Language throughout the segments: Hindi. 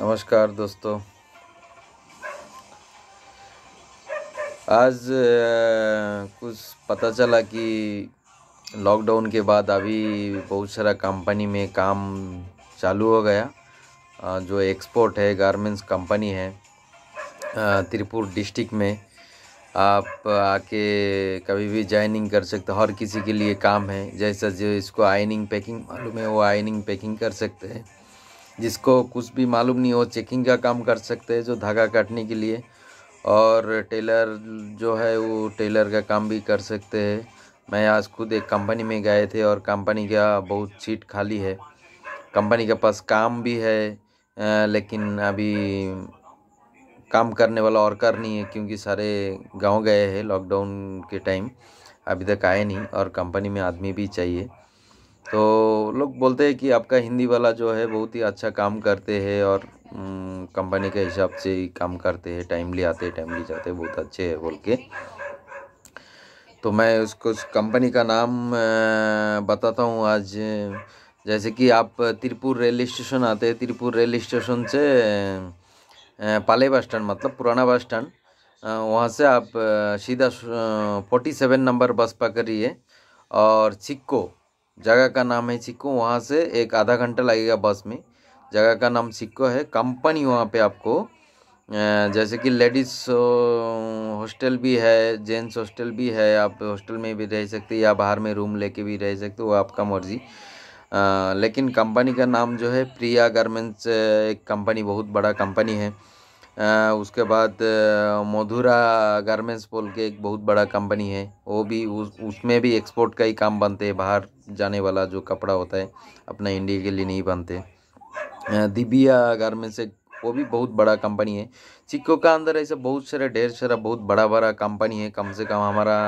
नमस्कार दोस्तों आज कुछ पता चला कि लॉकडाउन के बाद अभी बहुत सारा कंपनी में काम चालू हो गया जो एक्सपोर्ट है गारमेंट्स कंपनी है त्रिपुर डिस्ट्रिक्ट में आप आके कभी भी जॉइनिंग कर सकते हर किसी के लिए काम है जैसा जो इसको आइनिंग पैकिंग मालूम है वो आइनिंग पैकिंग कर सकते हैं जिसको कुछ भी मालूम नहीं हो चेकिंग का काम कर सकते हैं जो धागा काटने के लिए और टेलर जो है वो टेलर का काम भी कर सकते हैं मैं आज खुद एक कंपनी में गए थे और कंपनी का बहुत सीट खाली है कंपनी के पास काम भी है लेकिन अभी काम करने वाला और कर नहीं है क्योंकि सारे गांव गए हैं लॉकडाउन के टाइम अभी तक आए नहीं और कंपनी में आदमी भी चाहिए तो लोग बोलते हैं कि आपका हिंदी वाला जो है बहुत ही अच्छा काम करते हैं और कंपनी हम्म, के हिसाब से ही काम करते हैं टाइमली आते हैं टाइमली जाते हैं बहुत अच्छे है बोल के तो मैं उसको उस कंपनी का नाम बताता हूँ आज जैसे कि आप तिरपुर रेल स्टेशन आते हैं तिरपुर रेल स्टेशन से पाले बस स्टैंड मतलब पुराना बस स्टैंड वहाँ से आप सीधा फोर्टी सेवन नंबर बस पकड़िए और सिक्को जगह का नाम है सिक्को वहाँ से एक आधा घंटा लगेगा बस में जगह का नाम सिक्को है कंपनी वहाँ पे आपको जैसे कि लेडीज़ हॉस्टल भी है जेंट्स हॉस्टल भी है आप हॉस्टल में भी रह सकते या बाहर में रूम लेके भी रह सकते हो आपका मर्ज़ी लेकिन कंपनी का नाम जो है प्रिया गारमेंट्स एक कंपनी बहुत बड़ा कंपनी है उसके बाद मधुरा गारमेंट्स बोल के एक बहुत बड़ा कंपनी है वो भी उस उसमें भी एक्सपोर्ट का ही काम बनते हैं बाहर जाने वाला जो कपड़ा होता है अपना इंडिया के लिए नहीं बनते दिबिया गारमेंट्स एक वो भी बहुत बड़ा कंपनी है चिक्को का अंदर ऐसे बहुत सारे ढेर सारा बहुत बड़ा बड़ा कंपनी है कम से कम हमारा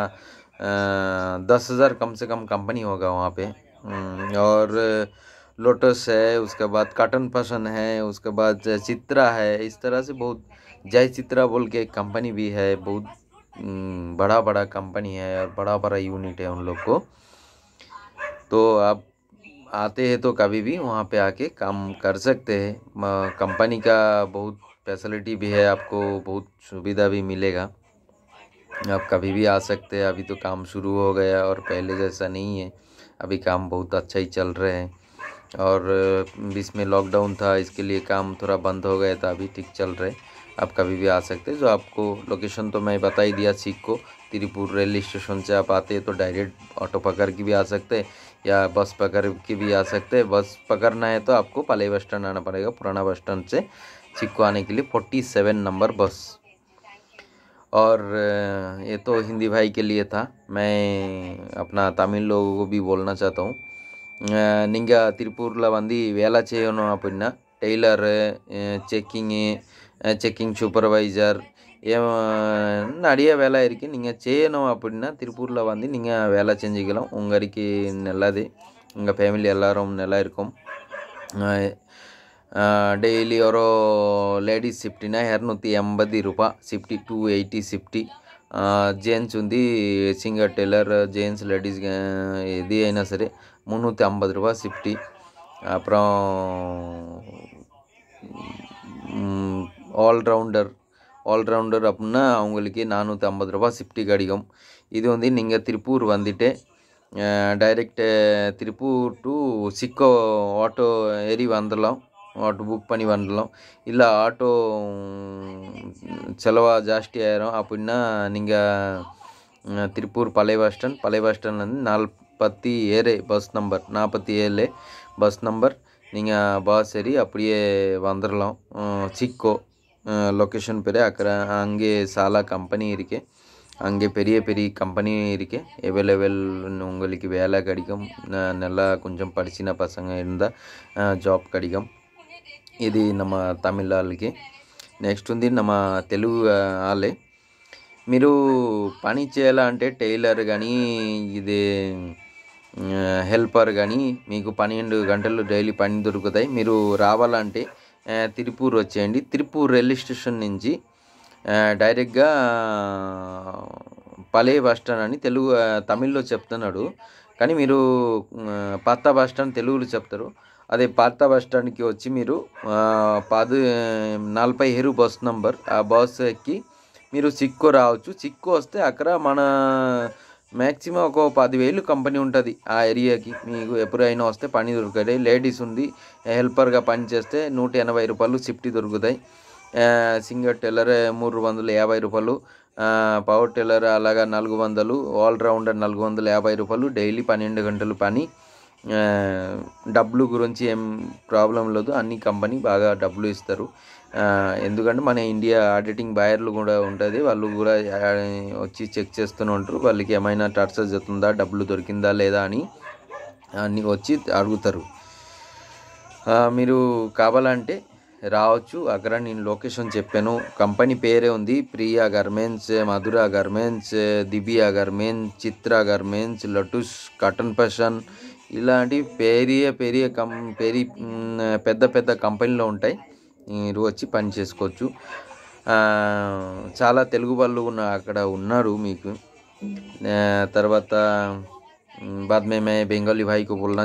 दस हज़ार कम से कम कंपनी होगा वहाँ पर हम्म, और लोटस है उसके बाद काटन पसन है उसके बाद चित्रा है इस तरह से बहुत जय चित्रा बोल के एक कंपनी भी है बहुत बड़ा बड़ा कंपनी है और बड़ा बड़ा यूनिट है उन लोग को तो आप आते हैं तो कभी भी वहाँ पे आके काम कर सकते हैं कंपनी का बहुत फैसिलिटी भी है आपको बहुत सुविधा भी मिलेगा आप कभी भी आ सकते हैं अभी तो काम शुरू हो गया और पहले जैसा नहीं है अभी काम बहुत अच्छा ही चल रहे हैं और बीच में लॉकडाउन था इसके लिए काम थोड़ा बंद हो गया था अभी ठीक चल रहे आप कभी भी आ सकते जो आपको लोकेशन तो मैं बता ही दिया सीख को त्रिपुर रेलवे स्टेशन से आप आते हैं तो डायरेक्ट ऑटो पकड़ के भी आ सकते हैं या बस पकड़ के भी आ सकते हैं बस पकड़ना है तो आपको पाले बस स्टैंड आना पड़ेगा पुराना बस स्टैंड से को आने के लिए फोर्टी सेवन नंबर बस और ये तो हिंदी भाई के लिए था मैं अपना तमिल लोगों को भी बोलना चाहता हूँ நீங்கள் திருப்பூரில் வந்து வேலை செய்யணும் அப்படின்னா டெய்லரு செக்கிங்கு செக்கிங் சூப்பர்வைசர் நிறைய வேலை இருக்குது நீங்கள் செய்யணும் அப்படின்னா திருப்பூரில் வந்து நீங்கள் வேலை செஞ்சுக்கலாம் உங்களுக்கு நல்லது உங்கள் ஃபேமிலி எல்லோரும் நல்லா இருக்கும் டெய்லி ஒரு லேடிஸ் சிஃப்டினா இரநூத்தி எண்பது ரூபா shift two eighty shift gents வந்து సింగర్ டெய்லர் ஜென்ஸ் லேடிஸ் எது అయినా சரி முந்நூற்றி ஐம்பது ரூபா சிஃப்டி அப்புறம் ஆல்ரவுண்டர் ஆல்ரவுண்டர் அப்படின்னா அவங்களுக்கு நானூற்றி ஐம்பது ரூபா சிஃப்டி கிடைக்கும் இது வந்து நீங்கள் திருப்பூர் வந்துட்டு டைரெக்ட் திருப்பூர் டு சிக்கோ ஆட்டோ ஏறி வந்துடலாம் ஆட்டோ புக் பண்ணி வந்துடலாம் இல்லை ஆட்டோ செலவாக ஜாஸ்தி ஆயிரும் அப்படின்னா நீங்கள் திருப்பூர் பழைய பஸ் ஸ்டாண்ட் பழைய பஸ் ஸ்டாண்ட்லேருந்து நாற்பத்தி ஏழு பஸ் நம்பர் நாற்பத்தி ஏழு பஸ் நம்பர் நீங்கள் பாஸ் ஏறி அப்படியே வந்துடலாம் சிக்கோ லொக்கேஷன் பெரிய அக்கற அங்கே சாலா கம்பெனி இருக்குது அங்கே பெரிய பெரிய கம்பெனி இருக்குது அவைலபிள் உங்களுக்கு வேலை கிடைக்கும் நல்லா கொஞ்சம் படிச்சின பசங்க இருந்தால் ஜாப் கிடைக்கும் ఇది నమ్మ తమిళ వాళ్ళకి నెక్స్ట్ ఉంది నమ్మ తెలుగు వాళ్ళే మీరు పని చేయాలంటే టైలర్ కానీ ఇది హెల్పర్ కానీ మీకు పన్నెండు గంటలు డైలీ పని దొరుకుతాయి మీరు రావాలంటే తిరుపూర్ వచ్చేయండి తిరుపూర్ రైల్వే స్టేషన్ నుంచి డైరెక్ట్గా పలే బస్ స్టాండ్ అని తెలుగు తమిళ్లో చెప్తున్నాడు కానీ మీరు పత్త బస్ స్టాండ్ తెలుగులో చెప్తారు అదే పాత బస్ స్టాండ్కి వచ్చి మీరు పది నలభై ఏరు బస్ నంబర్ ఆ బస్ ఎక్కి మీరు సిక్కు రావచ్చు సిక్కు వస్తే అక్కడ మన మ్యాక్సిమం ఒక పదివేలు కంపెనీ ఉంటుంది ఆ ఏరియాకి మీకు ఎప్పుడైనా వస్తే పని దొరుకుతాయి లేడీస్ ఉంది హెల్పర్గా పని చేస్తే నూట ఎనభై రూపాయలు సిఫ్టీ దొరుకుతాయి సింగర్ టెల్లర్ మూడు వందల యాభై రూపాయలు పవర్ టెల్లర్ అలాగా నాలుగు వందలు ఆల్రౌండర్ నాలుగు వందల యాభై రూపాయలు డైలీ పన్నెండు గంటలు పని డబ్బులు గురించి ఏం ప్రాబ్లం లేదు అన్ని కంపెనీ బాగా డబ్బులు ఇస్తారు ఎందుకంటే మన ఇండియా ఆడిటింగ్ బాయర్లు కూడా ఉంటుంది వాళ్ళు కూడా వచ్చి చెక్ చేస్తూనే ఉంటారు వాళ్ళకి ఏమైనా టార్చర్ జరుగుతుందా డబ్బులు దొరికిందా లేదా అని అన్ని వచ్చి అడుగుతారు మీరు కావాలంటే రావచ్చు అక్కడ నేను లొకేషన్ చెప్పాను కంపెనీ పేరే ఉంది ప్రియా గర్మెంట్స్ మధుర గర్మెంట్స్ దిబియా garments Chitra garments lotus cotton fashion ఇలాంటి పెరియ పెరియ కం పెరి పెద్ద పెద్ద కంపెనీలో ఉంటాయి మీరు వచ్చి పని చేసుకోవచ్చు చాలా తెలుగు వాళ్ళు ఉన్న అక్కడ ఉన్నారు మీకు తర్వాత బాద్ మేమే బెంగాలీ बंगाली भाई को बोलना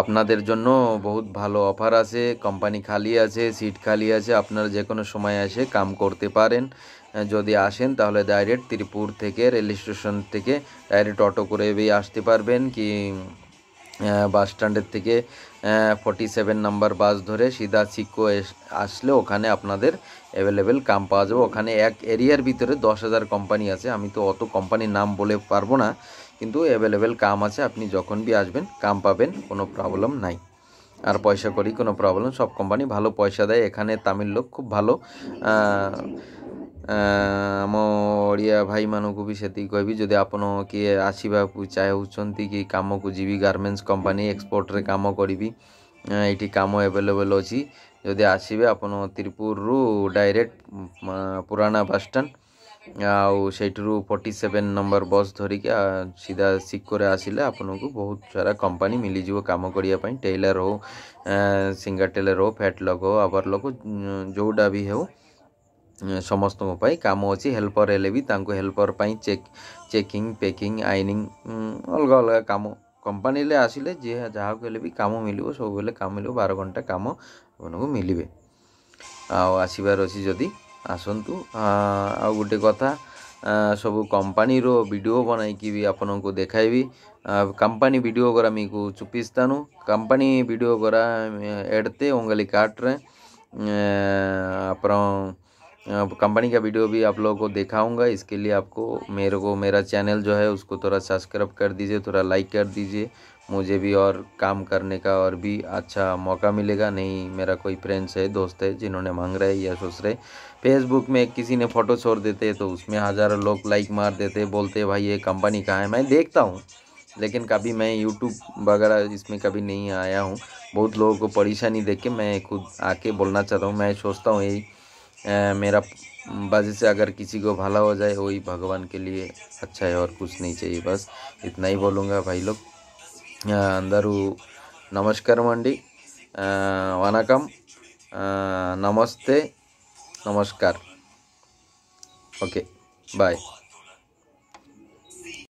আপনাদের জন্য বহুত ভালো অফার আছে কোম্পানি খালি আছে সিট খালি আছে আপনারা যে কোনো সময় এসে কাম করতে পারেন যদি আসেন তাহলে ডাইরেক্ট ত্রিপুর থেকে রেল স্টেশন থেকে ডাইরেক্ট অটো করে আসতে পারবেন কি বাস স্ট্যান্ডের থেকে ফর্টি সেভেন নাম্বার বাস ধরে সিধা সিকো আসলে ওখানে আপনাদের অ্যাভেলেবেল কাম পাওয়া যাবে ওখানে এক এরিয়ার ভিতরে দশ হাজার কোম্পানি আছে আমি তো অত কোম্পানির নাম বলে পারবো না কিন্তু অ্যাভেলেবেল কাম আছে আপনি যখন বি আসবেন কাম পাবেন কোনো প্রবলেম নাই আর পয়সা করি কোনো প্রবলেম সব কোম্পানি ভালো পয়সা দেয় এখানে তামিল লোক খুব ভালো ଆମ ଓଡ଼ିଆ ଭାଇମାନଙ୍କୁ ବି ସେତିକି କହିବି ଯଦି ଆପଣ କିଏ ଆସିବାକୁ ଚାହୁଁଛନ୍ତି କି କାମକୁ ଯିବି ଗାର୍ମେଣ୍ଟସ୍ କମ୍ପାନୀ ଏକ୍ସପୋର୍ଟରେ କାମ କରିବି ଏଇଠି କାମ ଆଭେଲେବଲ୍ ଅଛି ଯଦି ଆସିବେ ଆପଣ ତିରୁପୁରରୁ ଡାଇରେକ୍ଟ ପୁରାଣା ବସ୍ ଷ୍ଟାଣ୍ଡ ଆଉ ସେଇଠାରୁ ଫର୍ଟି ସେଭେନ୍ ନମ୍ବର ବସ୍ ଧରିକି ସିଧା ସିକୋରେ ଆସିଲେ ଆପଣଙ୍କୁ ବହୁତ ସାରା କମ୍ପାନୀ ମିଳିଯିବ କାମ କରିବା ପାଇଁ ଟେଲର୍ ହଉ ସିଙ୍ଗା ଟେଲର୍ ହଉ ଫ୍ୟାଟଲଗ୍ ହଉ ଆୱାରଲଗ୍ ହଉ ଯେଉଁଟା ବି ହେଉ ସମସ୍ତଙ୍କ ପାଇଁ କାମ ଅଛି ହେଲ୍ପର୍ ହେଲେ ବି ତାଙ୍କୁ ହେଲ୍ପର୍ ପାଇଁ ଚେକ୍ ଚେକିଂ ପ୍ୟାକିଂ ଆଇନିଂ ଅଲଗା ଅଲଗା କାମ କମ୍ପାନୀରେ ଆସିଲେ ଯିଏ ଯାହାକୁ ହେଲେ ବି କାମ ମିଳିବ ସବୁବେଳେ କାମ ମିଳିବ ବାର ଘଣ୍ଟା କାମ ଆପଣଙ୍କୁ ମିଳିବେ ଆଉ ଆସିବାର ଅଛି ଯଦି ଆସନ୍ତୁ ଆଉ ଗୋଟେ କଥା ସବୁ କମ୍ପାନୀର ଭିଡ଼ିଓ ବନାଇକି ବି ଆପଣଙ୍କୁ ଦେଖାଇବି କମ୍ପାନୀ ଭିଡ଼ିଓ କରା మీకు చూపిస్తాను కంపెనీ వీడియో కూడా ఎడితే ఉంగలి కాట్రే அப்புறம் कंपनी का वीडियो भी आप लोगों को दिखाऊंगा इसके लिए आपको मेरे को मेरा चैनल जो है उसको थोड़ा सब्सक्राइब कर दीजिए थोड़ा लाइक कर दीजिए मुझे भी और काम करने का और भी अच्छा मौका मिलेगा नहीं मेरा कोई फ्रेंड्स है दोस्त है जिन्होंने मांग रहे या सोच रहे फेसबुक में किसी ने फ़ोटो छोड़ देते तो उसमें हज़ारों लोग लाइक मार देते बोलते भाई ये कंपनी कहाँ है मैं देखता हूँ लेकिन कभी मैं यूट्यूब वगैरह इसमें कभी नहीं आया हूँ बहुत लोगों को परेशानी देख के मैं खुद आके बोलना चाहता हूँ मैं सोचता हूँ यही मेरा वजह से अगर किसी को भला हो जाए वही भगवान के लिए अच्छा है और कुछ नहीं चाहिए बस इतना ही बोलूँगा भाई लोग अंदर नमस्कार मंडी वनकम नमस्ते नमस्कार ओके बाय